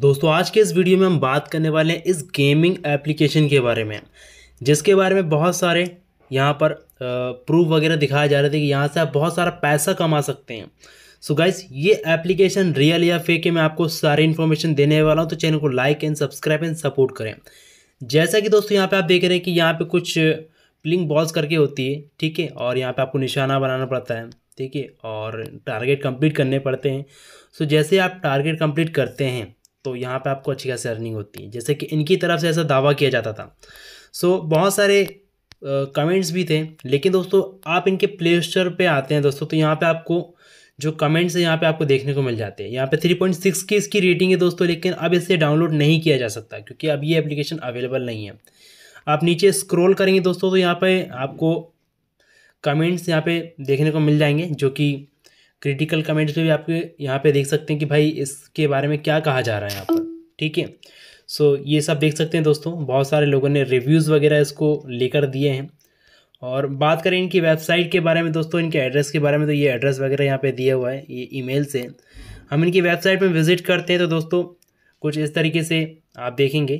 दोस्तों आज के इस वीडियो में हम बात करने वाले हैं इस गेमिंग एप्लीकेशन के बारे में जिसके बारे में बहुत सारे यहाँ पर प्रूफ वगैरह दिखाए जा रहे थे कि यहाँ से आप बहुत सारा पैसा कमा सकते हैं सो so गाइस ये एप्लीकेशन रियल या फेक है मैं आपको सारी इन्फॉर्मेशन देने वाला हूँ तो चैनल को like and subscribe and support करें जैसा कि दोस्तों यहाँ पे आप देख रहे हैं कि यहाँ पे कुछ प्लिंग बॉल्स करके होती है ठीक है और यहाँ पे आपको निशाना बनाना पड़ता है ठीक है और टारगेट कंप्लीट करने पड़ते हैं सो so, जैसे आप टारगेट कंप्लीट करते हैं तो यहाँ पे आपको अच्छी खासी अर्निंग होती है जैसे कि इनकी तरफ से ऐसा दावा किया जाता था सो so, बहुत सारे कमेंट्स भी थे लेकिन दोस्तों आप इनके प्ले स्टोर पर आते हैं दोस्तों तो यहाँ पर आपको जो कमेंट्स है यहाँ पे आपको देखने को मिल जाते हैं यहाँ पे 3.6 की इसकी रेटिंग है दोस्तों लेकिन अब इसे डाउनलोड नहीं किया जा सकता क्योंकि अब ये एप्लीकेशन अवेलेबल नहीं है आप नीचे स्क्रॉल करेंगे दोस्तों तो यहाँ पे आपको कमेंट्स यहाँ पे देखने को मिल जाएंगे जो कि क्रिटिकल कमेंट्स में भी आपके यहाँ पे देख सकते हैं कि भाई इसके बारे में क्या कहा जा रहा है यहाँ पर ठीक है सो ये सब देख सकते हैं दोस्तों बहुत सारे लोगों ने रिव्यूज़ वगैरह इसको लेकर दिए हैं और बात करें इनकी वेबसाइट के बारे में दोस्तों इनके एड्रेस के बारे में तो ये एड्रेस वगैरह यहाँ पर दिया हुआ है ये मेल से हम इनकी वेबसाइट में विज़िट करते हैं तो दोस्तों कुछ इस तरीके से आप देखेंगे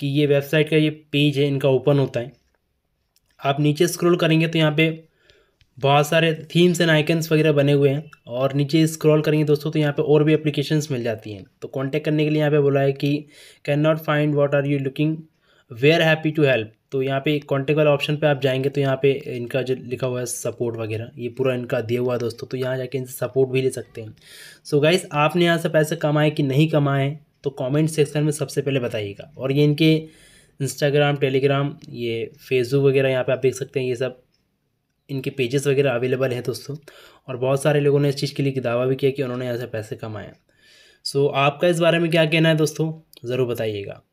कि ये वेबसाइट का ये पेज है इनका ओपन होता है आप नीचे स्क्रॉल करेंगे तो यहाँ पे बहुत सारे थीम्स एंड आइकन्स वगैरह बने हुए हैं और नीचे स्क्रॉल करेंगे दोस्तों तो यहाँ पे और भी एप्लीकेशंस मिल जाती हैं तो कांटेक्ट करने के लिए यहाँ पे बोला है कि can not find what are you looking we're happy to help तो यहाँ पे कांटेक्ट वाले ऑप्शन पे आप जाएंगे तो यहाँ पे इनका जो लिखा हुआ है सपोर्ट वगैरह ये पूरा इनका दिया हुआ है दोस्तों तो यहाँ जाके इनसे सपोर्ट भी ले सकते हैं सो so गाइज आपने यहाँ से पैसे कमाए कि नहीं कमाए तो कॉमेंट सेक्शन में सबसे पहले बताइएगा और ये इनके इंस्टाग्राम टेलीग्राम ये फेसबुक वगैरह यहाँ पर आप देख सकते हैं ये सब इनके पेजेस वगैरह अवेलेबल हैं दोस्तों और बहुत सारे लोगों ने इस चीज़ के लिए दावा भी किया कि उन्होंने यहाँ से पैसे कमाए सो so, आपका इस बारे में क्या कहना है दोस्तों ज़रूर बताइएगा